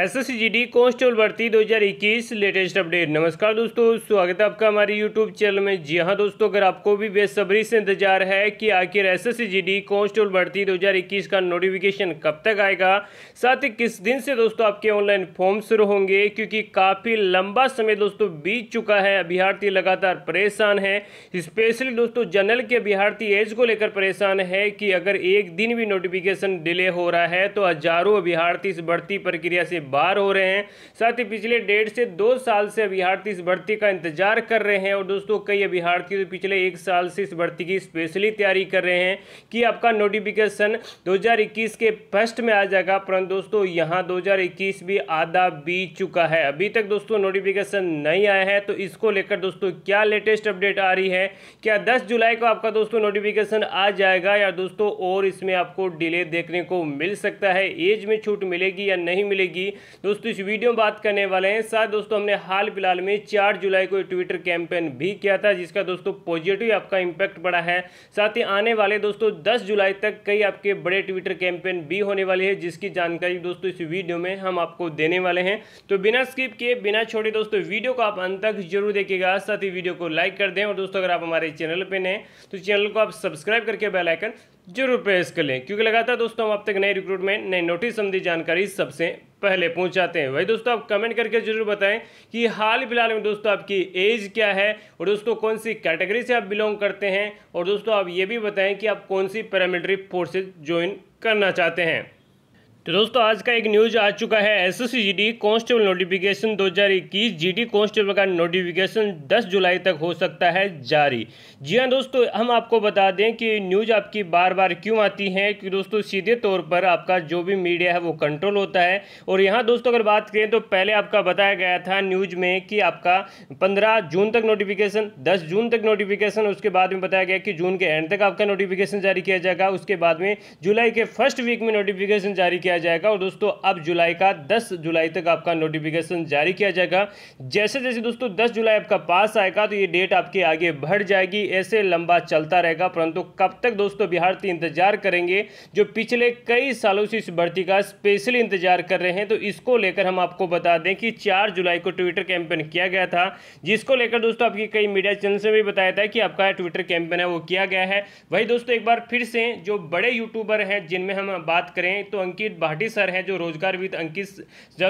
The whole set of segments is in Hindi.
S S G D constable भर्ती 2021 लेटेस्ट अपडेट नमस्कार दोस्तों स्वागत है आपका हमारे यूट्यूब चैनल में जी हाँ दोस्तों अगर आपको भी बेसब्री से इंतजार है कि आखिर S S G D constable भर्ती 2021 का नोटिफिकेशन कब तक आएगा साथ ही किस दिन से दोस्तों आपके ऑनलाइन फॉर्म शुरू होंगे क्योंकि काफ़ी लंबा समय दोस्तों बीत चुका है अभ्यार्थी लगातार परेशान है स्पेशली दोस्तों जनरल के अभ्यार्थी एज को लेकर परेशान है कि अगर एक दिन भी नोटिफिकेशन डिले हो रहा है तो हजारों अभ्यार्थी इस भर्ती प्रक्रिया से बाहर हो रहे हैं साथ ही पिछले डेढ़ से दो साल से अभ्यार्थी इस भर्ती का इंतजार कर रहे हैं और दोस्तों कई अभ्यार्थी तो पिछले एक साल से इस भर्ती की स्पेशली तैयारी कर रहे हैं कि आपका नोटिफिकेशन 2021 के फर्स्ट में आ जाएगा परंतु दोस्तों यहाँ दो भी आधा बीत चुका है अभी तक दोस्तों नोटिफिकेशन नहीं आया है तो इसको लेकर दोस्तों क्या लेटेस्ट अपडेट आ रही है क्या दस जुलाई को आपका दोस्तों नोटिफिकेशन आ जाएगा या दोस्तों और इसमें आपको डिले देखने को मिल सकता है एज में छूट मिलेगी या नहीं मिलेगी दोस्तों इस वीडियो में बात करने वाले हैं साथ दोस्तों हमने हाल फिलहाल में चार जुलाई को ट्विटर कैंपेन भी किया था जिसका दोस्तों पॉजिटिव आपका इंपैक्ट बड़ा है साथ ही आने वाले दोस्तों दस जुलाई तक कई आपके बड़े ट्विटर कैंपेन भी होने वाले हैं जिसकी जानकारी दोस्तों इस वीडियो में हम आपको देने वाले हैं तो बिना स्किप किए बिना छोड़े दोस्तों वीडियो को आप अंत तक जरूर देखिएगा साथ ही वीडियो को लाइक कर दें और दोस्तों अगर आप हमारे चैनल पर नए तो चैनल को आप सब्सक्राइब करके बेलाइकन जरूर प्रेस कर लें क्योंकि लगातार दोस्तों हम अब तक नए रिक्रूटमेंट नए नोटिस संबंधी जानकारी सबसे पहले पहुंच जाते हैं वही दोस्तों आप कमेंट करके जरूर बताएं कि हाल फिलहाल में दोस्तों आपकी एज क्या है और दोस्तों कौन सी कैटेगरी से आप बिलोंग करते हैं और दोस्तों आप ये भी बताएं कि आप कौन सी पैरामिलिट्री फोर्सेज ज्वाइन करना चाहते हैं तो दोस्तों आज का एक न्यूज आ चुका है SSC GD constable notification 2021 GD constable का नोटिफिकेशन 10 जुलाई तक हो सकता है जारी जी हाँ दोस्तों हम आपको बता दें कि न्यूज आपकी बार बार क्यों आती है कि दोस्तों सीधे तौर पर आपका जो भी मीडिया है वो कंट्रोल होता है और यहाँ दोस्तों अगर बात करें तो पहले आपका बताया गया था न्यूज में कि आपका पंद्रह जून तक नोटिफिकेशन दस जून तक नोटिफिकेशन उसके बाद में बताया गया कि जून के एंड तक आपका नोटिफिकेशन जारी किया जाएगा उसके बाद में जुलाई के फर्स्ट वीक में नोटिफिकेशन जारी किया किया जाएगा और दोस्तों अब जुलाई का 10 जुलाई तक आपका नोटिफिकेशन जारी किया जाएगा जैसे जैसे दोस्तों 10 जुलाई आपका पास आएगा तो ये डेट आपके आगे बढ़ जाएगी ऐसे लंबा चलता रहेगा परंतु कब तक दोस्तों बिहार के इंतजार करेंगे जो पिछले कई सालों से इस भर्ती का स्पेशली इंतजार कर रहे हैं तो इसको लेकर हम आपको बता दें कि चार जुलाई को ट्विटर कैंपेन किया गया था जिसको लेकर दोस्तों आपकी कई मीडिया चैनल से भी बताया था कि आपका ट्विटर कैंपेन है वो किया गया है वही दोस्तों एक बार फिर से जो बड़े यूट्यूबर हैं जिनमें हम बात करें तो अंकित भाटी सर हैं जो रोजगार विद अंकित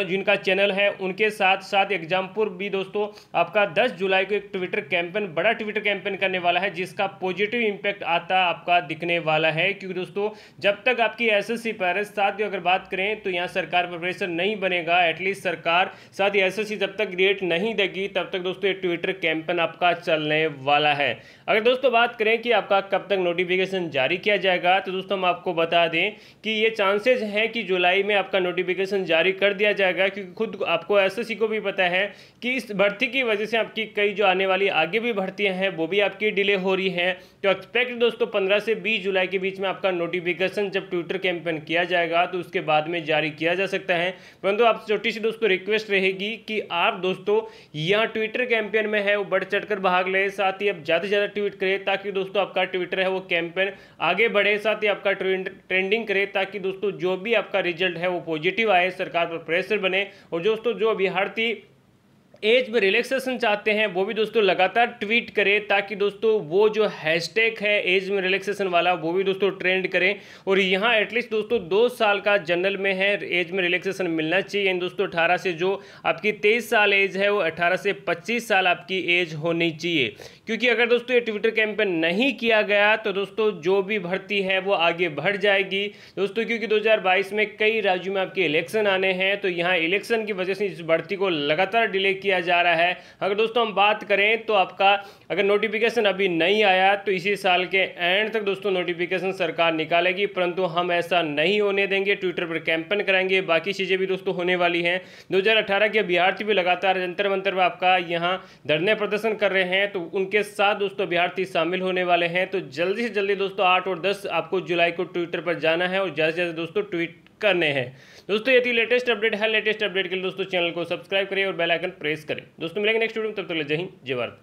जिनका चैनल है उनके साथ साथ एग्जामपुर भी दोस्तों आपका दस जुलाई को एक ट्विटर कैंपेन बड़ा ट्विटर कैंपेन करने वाला है जिसका पॉजिटिव इम्पैक्ट आता आपका दिखने वाला है क्योंकि दोस्तों जब तक आपकी एस एस सी पर साथ अगर बात करें तो यहाँ सरकार पर प्रेशर नहीं बनेगा एटलीस्ट सरकार साथ ही एस एस सी जब तक रेट नहीं देगी तब तक दोस्तों ये ट्विटर कैंपेन आपका चलने वाला है अगर दोस्तों बात करें कि आपका कब तक नोटिफिकेशन जारी किया जाएगा तो दोस्तों हम आपको बता दें कि ये चांसेज हैं कि की जुलाई में आपका नोटिफिकेशन जारी कर दिया जाएगा क्योंकि खुद आपको एसएससी को भी पता है कि इस भर्ती की वजह से आपकी कई जो आने वाली आगे भी भर्तियाँ हैं वो भी आपकी डिले हो रही हैं तो एक्सपेक्ट दोस्तों पंद्रह से बीस जुलाई के बीच में आपका नोटिफिकेशन जब ट्विटर कैंपेन किया जाएगा तो उसके बाद में जारी किया जा सकता है परंतु आप छोटी सी दोस्तों रिक्वेस्ट रहेगी कि आप दोस्तों यहाँ ट्विटर कैंपेन में है वो बढ़ चढ़कर भाग लें साथ ही आप ज़्यादा से ज़्यादा ट्वीट करें ताकि दोस्तों आपका ट्विटर है वो कैंपेन आगे बढ़े साथ ही आपका ट्रेंडिंग करे ताकि दोस्तों जो भी आप आपका रिजल्ट है वो पॉजिटिव आए सरकार पर प्रेशर बने और दोस्तों जो अभ्यर्थी एज में रिलैक्सेशन चाहते हैं वो भी दोस्तों लगातार ट्वीट करें ताकि दोस्तों वो जो हैशटैग है एज में रिलैक्सेशन वाला वो भी दोस्तों ट्रेंड करें और यहाँ एटलीस्ट दोस्तों दो साल का जनरल में है एज में रिलैक्सेशन मिलना चाहिए यानी दोस्तों अठारह से जो आपकी तेईस साल एज है वो अट्ठारह से पच्चीस साल आपकी एज होनी चाहिए क्योंकि अगर दोस्तों ये ट्विटर कैंपेन नहीं किया गया तो दोस्तों जो भी भर्ती है वो आगे बढ़ जाएगी दोस्तों क्योंकि दो में कई राज्यों में आपके इलेक्शन आने हैं तो यहाँ इलेक्शन की वजह से इस भर्ती को लगातार डिले किया किया जा रहा है अगर दोस्तों हम बात करें तो आपका अगर नोटिफिकेशन अभी नहीं आया तो इसी साल के एंड तक दोस्तों नोटिफिकेशन सरकार निकालेगी परंतु हम ऐसा नहीं होने देंगे ट्विटर पर कैंपेन कराएंगे बाकी चीज़ें भी दोस्तों होने वाली हैं दो के अभ्यार्थी भी लगातार जंतर मंतर में आपका यहाँ धरने प्रदर्शन कर रहे हैं तो उनके साथ दोस्तों अभ्यार्थी शामिल होने वाले हैं तो जल्दी से जल्दी दोस्तों आठ और दस आपको जुलाई को ट्विटर पर जाना है और ज़्यादा से ज़्यादा दोस्तों ट्वीट करने हैं दोस्तों ये थी लेटेस्ट अपडेट है लेटेस्ट अपडेट के लिए दोस्तों चैनल को सब्सक्राइब करें और बेल आइकन प्रेस करें दोस्तों मिलेंगे नेक्स्ट वीडियो में तब तक ले जय हिंद जय भारत